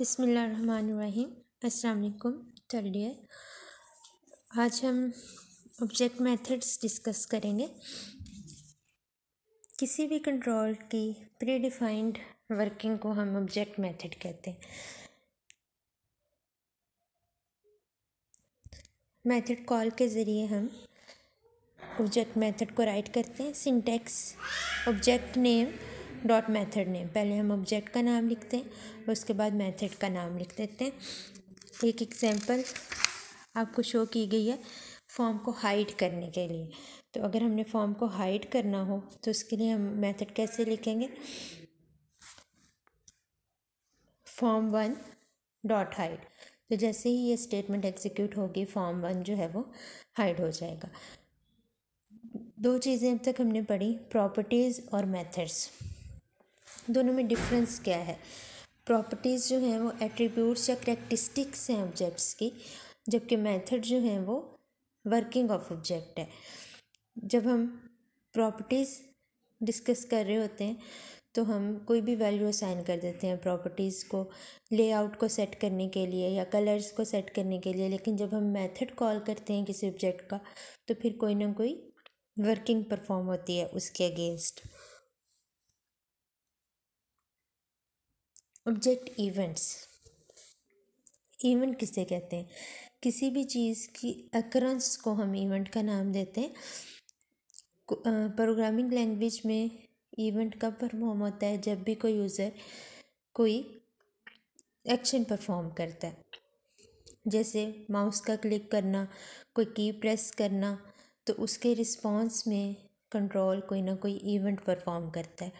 बिसमीम् अल्लाम चलिए आज हम ऑब्जेक्ट मेथड्स डिस्कस करेंगे किसी भी कंट्रोल की प्री डिफाइंड वर्किंग को हम ऑब्जेक्ट मेथड कहते हैं मेथड कॉल के ज़रिए हम ऑब्जेक्ट मेथड को राइट करते हैं syntax object name dot method name पहले हम ऑब्जेक्ट का नाम लिखते हैं और उसके बाद मैथड का नाम लिख देते हैं एक एग्जाम्पल आपको शो की गई है फॉर्म को हाइड करने के लिए तो अगर हमने फॉर्म को हाइड करना हो तो उसके लिए हम मेथड कैसे लिखेंगे फॉर्म वन डॉट हाइड तो जैसे ही ये स्टेटमेंट एग्जीक्यूट होगी फॉर्म वन जो है वो हाइड हो जाएगा दो चीज़ें अब तक हमने पढ़ी प्रॉपर्टीज़ और मेथड्स दोनों में डिफरेंस क्या है प्रॉपर्टीज़ जो हैं वो एट्रीब्यूट्स या करेक्टिस्टिक्स हैं ऑब्जेक्ट्स की जबकि मेथड जो हैं वो वर्किंग ऑफ ऑब्जेक्ट है जब हम प्रॉपर्टीज़ डिस्कस कर रहे होते हैं तो हम कोई भी वैल्यू असाइन कर देते हैं प्रॉपर्टीज़ को लेआउट को सेट करने के लिए या कलर्स को सेट करने के लिए लेकिन जब हम मेथड कॉल करते हैं किसी ऑब्जेक्ट का तो फिर कोई ना कोई वर्किंग परफॉर्म होती है उसके अगेंस्ट ऑब्जेक्ट इवेंट्स इवेंट किसे कहते हैं किसी भी चीज़ की अक्रंस को हम इवेंट का नाम देते हैं प्रोग्रामिंग लैंग्वेज में इवेंट कब परफॉर्म होता है जब भी कोई यूज़र कोई एक्शन परफॉर्म करता है जैसे माउस का क्लिक करना कोई की प्रेस करना तो उसके रिस्पांस में कंट्रोल कोई ना कोई इवेंट परफॉर्म करता है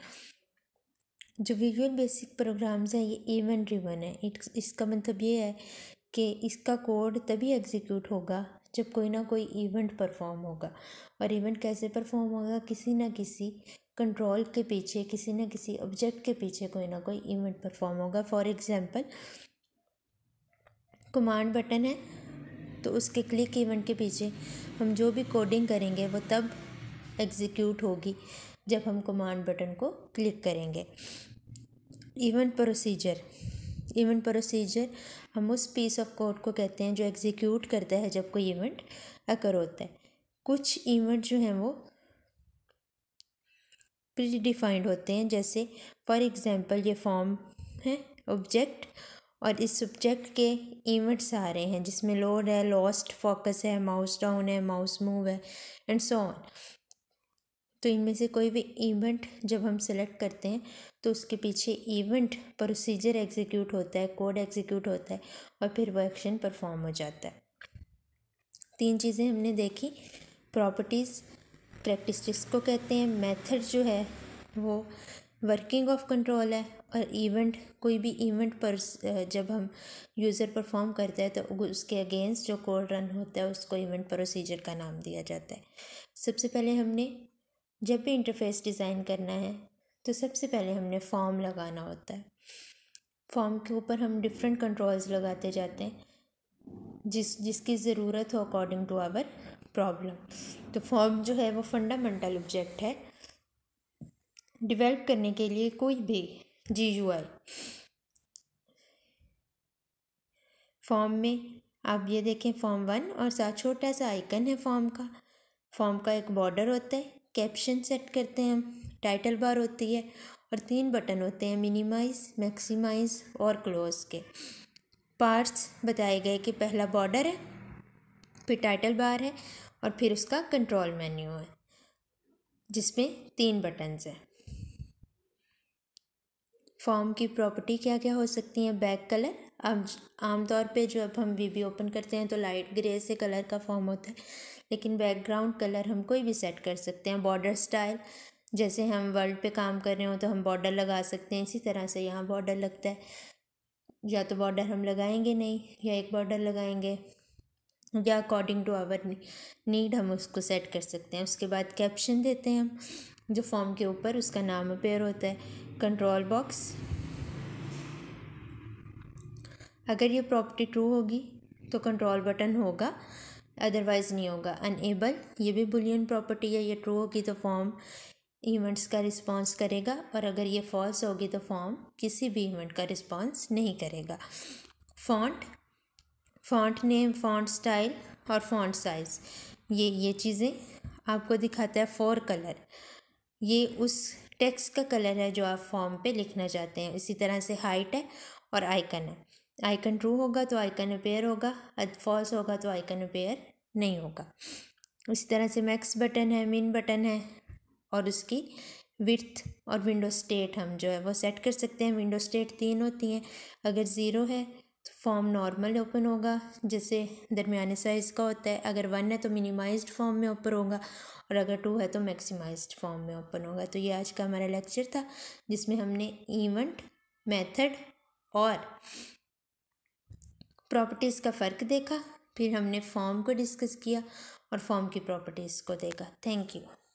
जो विजुअल बेसिक प्रोग्राम्स हैं ये इवन ड्रिवन है इसका मतलब ये है कि इसका कोड तभी एग्जीक्यूट होगा जब कोई ना कोई इवेंट परफॉर्म होगा और इवेंट कैसे परफॉर्म होगा किसी ना किसी कंट्रोल के पीछे किसी ना किसी ऑब्जेक्ट के पीछे कोई ना कोई इवेंट परफॉर्म होगा फॉर एग्ज़ाम्पल कमांड बटन है तो उसके क्लिक इवेंट के पीछे हम जो भी कोडिंग करेंगे वो तब एग्जीक्यूट होगी जब हम कमांड बटन को क्लिक करेंगे इवेंट प्रोसीजर इवेंट प्रोसीजर हम उस पीस ऑफ कोड को कहते हैं जो एग्जीक्यूट करता है जब कोई इवेंट अकर होता है कुछ इवेंट जो हैं वो प्री डिफाइंड होते हैं जैसे फॉर एग्ज़ाम्पल ये फॉर्म है ऑब्जेक्ट और इस सब्जेक्ट के आ रहे हैं जिसमें लोड है लॉस्ट फोकस है माउस डाउन है माउस मूव है एंड सो ऑन तो इनमें से कोई भी इवेंट जब हम सेलेक्ट करते हैं तो उसके पीछे इवेंट प्रोसीजर एग्जीक्यूट होता है कोड एग्जीक्यूट होता है और फिर वो एक्शन परफॉर्म हो जाता है तीन चीज़ें हमने देखी प्रॉपर्टीज़ प्रैक्टिस को कहते हैं मेथड जो है वो वर्किंग ऑफ कंट्रोल है और इवेंट कोई भी इवेंट पर जब हम यूज़र परफॉर्म करते हैं तो उसके अगेंस्ट जो कोड रन होता है उसको इवेंट प्रोसीजर का नाम दिया जाता है सबसे पहले हमने जब भी इंटरफेस डिज़ाइन करना है तो सबसे पहले हमने फॉर्म लगाना होता है फॉर्म के ऊपर हम डिफरेंट कंट्रोल्स लगाते जाते हैं जिस जिसकी ज़रूरत हो अकॉर्डिंग टू आवर प्रॉब्लम तो फॉर्म जो है वो फंडामेंटल ऑब्जेक्ट है डिवेल्प करने के लिए कोई भी जी यू आई फॉर्म में आप ये देखें फॉर्म वन और साथ छोटा सा आइकन है फॉर्म का फॉर्म का एक बॉर्डर होता है कैप्शन सेट करते हैं हम टाइटल बार होती है और तीन बटन होते हैं मिनिमाइज मैक्सिमाइज और क्लोज के पार्ट्स बताए गए कि पहला बॉर्डर है फिर टाइटल बार है और फिर उसका कंट्रोल मेन्यू है जिसमें तीन बटन्स हैं फॉर्म की प्रॉपर्टी क्या क्या हो सकती हैं बैक कलर अब आमतौर पे जब हम वीवी ओपन करते हैं तो लाइट ग्रे से कलर का फॉर्म होता है लेकिन बैकग्राउंड कलर हम कोई भी सेट कर सकते हैं बॉर्डर स्टाइल जैसे हम वर्ल्ड पे काम कर रहे हो तो हम बॉर्डर लगा सकते हैं इसी तरह से यहाँ बॉर्डर लगता है या तो बॉर्डर हम लगाएंगे नहीं या एक बॉर्डर लगाएंगे या अकॉर्डिंग टू आवर नीड हम उसको सेट कर सकते हैं उसके बाद कैप्शन देते हैं हम जो फॉर्म के ऊपर उसका नाम अपेयर होता है कंट्रोल बॉक्स अगर ये प्रॉपर्टी ट्रू होगी तो कंट्रोल बटन होगा अदरवाइज़ नहीं होगा अनएबल ये भी बुलियन प्रॉपर्टी है ये ट्रू होगी तो फॉर्म इवेंट्स का रिस्पांस करेगा और अगर ये फॉल्स होगी तो फॉर्म किसी भी इवेंट का रिस्पांस नहीं करेगा font font name font style और फॉन्ट साइज़ ये ये चीज़ें आपको दिखाता है फोर कलर ये उस टेक्स्ट का कलर है जो आप फॉर्म पे लिखना चाहते हैं इसी तरह से हाइट है और आइकन है आइकन ट्रू होगा तो आइकन अपेयर होगा फॉल्स होगा तो आइकन अपेयर नहीं होगा उसी तरह से मैक्स बटन है मिन बटन है और उसकी विर्थ और विंडो स्टेट हम जो है वो सेट कर सकते हैं विंडो स्टेट तीन होती हैं अगर ज़ीरो है फॉर्म नॉर्मल ओपन होगा जैसे दरमियाने साइज़ का होता है अगर वन है तो मिनिमाइज फॉर्म में ओपन होगा और अगर टू है तो मैक्सिमाइज्ड फॉर्म में ओपन होगा तो ये आज का हमारा लेक्चर था जिसमें हमने इवेंट मेथड और प्रॉपर्टीज़ का फ़र्क देखा फिर हमने फॉर्म को डिस्कस किया और फॉर्म की प्रॉपर्टीज़ को देखा थैंक यू